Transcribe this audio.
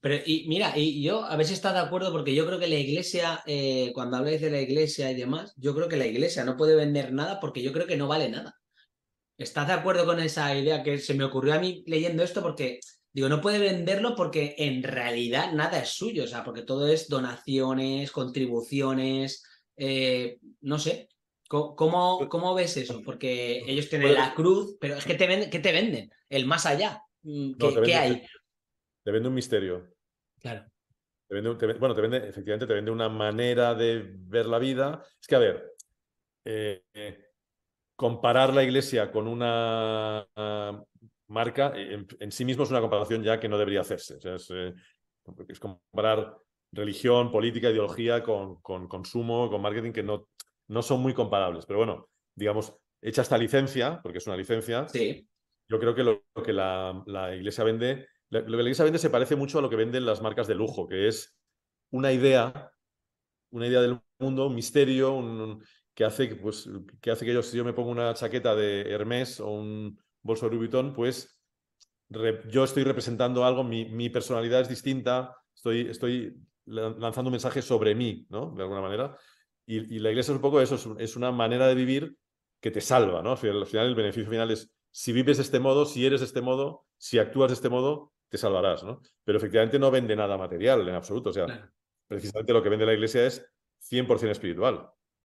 Pero y mira, y yo a veces está de acuerdo porque yo creo que la iglesia, eh, cuando habláis de la iglesia y demás, yo creo que la iglesia no puede vender nada porque yo creo que no vale nada. ¿Estás de acuerdo con esa idea que se me ocurrió a mí leyendo esto? Porque digo, no puede venderlo porque en realidad nada es suyo, o sea, porque todo es donaciones, contribuciones, eh, no sé. ¿Cómo, pues ¿Cómo, ves eso? Porque pues ellos tienen la cruz, pero es que te, venden, ¿qué te venden? El más allá. Mm, ¿Qué, ¿qué hay? Te vende un misterio. Claro. bueno, te vende, efectivamente, te vende una manera de ver la vida. Es que, a ver, eh, eh, comparar la iglesia con una ah, marca eh, en, sí mismo es una comparación ya que no debería hacerse. es, comparar religión, política, ideología con, con, consumo, con marketing, que no, no son muy comparables. Pero bueno, digamos, hecha esta licencia, porque es una licencia, sí. yo creo que lo, que la iglesia vende lo que la iglesia vende se parece mucho a lo que venden las marcas de lujo, que es una idea, una idea del mundo, un misterio, que, hace, pues, que hace que yo, si yo me pongo una chaqueta de Hermes o un bolso de Louis pues yo estoy representando algo, mi, personalidad es distinta, estoy, estoy lanzando un mensaje sobre mí, ¿no? De alguna manera. Y, la iglesia es un poco eso, es, una manera de vivir que te salva, ¿no? Al final, al final el beneficio final es, si vives de este modo, si eres de este modo, si actúas de este modo, te salvarás, ¿no? Pero efectivamente no vende nada material en absoluto. O sea, precisamente lo que vende la iglesia es 100% espiritual.